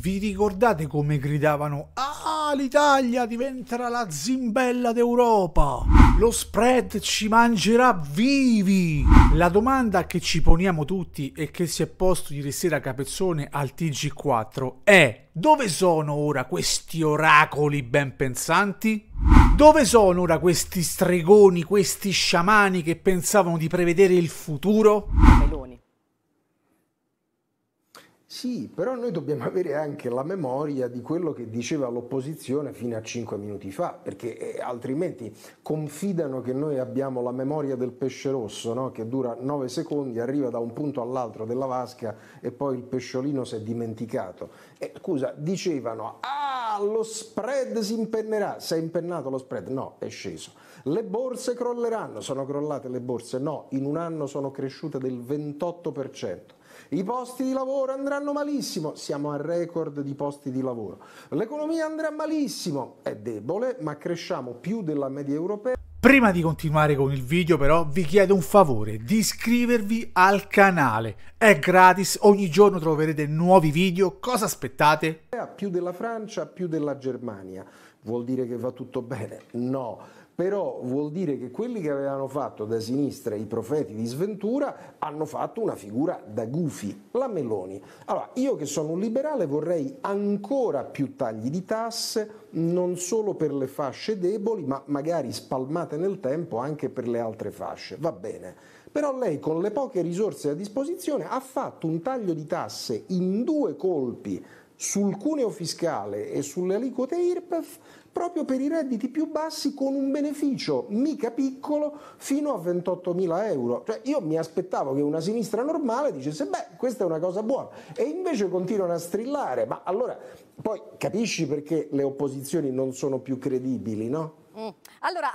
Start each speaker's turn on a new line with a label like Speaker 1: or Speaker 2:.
Speaker 1: Vi ricordate come gridavano Ah, l'Italia diventerà la zimbella d'Europa! Lo spread ci mangerà vivi! La domanda che ci poniamo tutti e che si è posto ieri sera a Capezzone al TG4 è dove sono ora questi oracoli ben pensanti? Dove sono ora questi stregoni, questi sciamani che pensavano di prevedere il futuro?
Speaker 2: Sì, però noi dobbiamo avere anche la memoria di quello che diceva l'opposizione fino a cinque minuti fa, perché eh, altrimenti confidano che noi abbiamo la memoria del pesce rosso, no? che dura nove secondi, arriva da un punto all'altro della vasca e poi il pesciolino si è dimenticato. E, eh, scusa, dicevano... Ah, ah, lo spread si impennerà. Si è impennato lo spread? No, è sceso. Le borse crolleranno, sono crollate le borse? No, in un anno sono cresciute del 28%. I posti di lavoro andranno malissimo, siamo a record di posti di lavoro. L'economia andrà malissimo, è debole, ma cresciamo più della media europea.
Speaker 1: Prima di continuare con il video però vi chiedo un favore di iscrivervi al canale, è gratis, ogni giorno troverete nuovi video, cosa aspettate?
Speaker 2: Più della Francia, più della Germania. Vuol dire che va tutto bene? No, però vuol dire che quelli che avevano fatto da sinistra i profeti di sventura hanno fatto una figura da gufi, la Meloni. Allora, io che sono un liberale vorrei ancora più tagli di tasse, non solo per le fasce deboli, ma magari spalmate nel tempo anche per le altre fasce. Va bene. Però lei con le poche risorse a disposizione ha fatto un taglio di tasse in due colpi sul cuneo fiscale e sulle aliquote IRPEF proprio per i redditi più bassi con un beneficio mica piccolo fino a 28.000 euro. Cioè io mi aspettavo che una sinistra normale dicesse beh questa è una cosa buona e invece continuano a strillare, ma allora poi capisci perché le opposizioni non sono più credibili, no?
Speaker 1: Mm. Allora...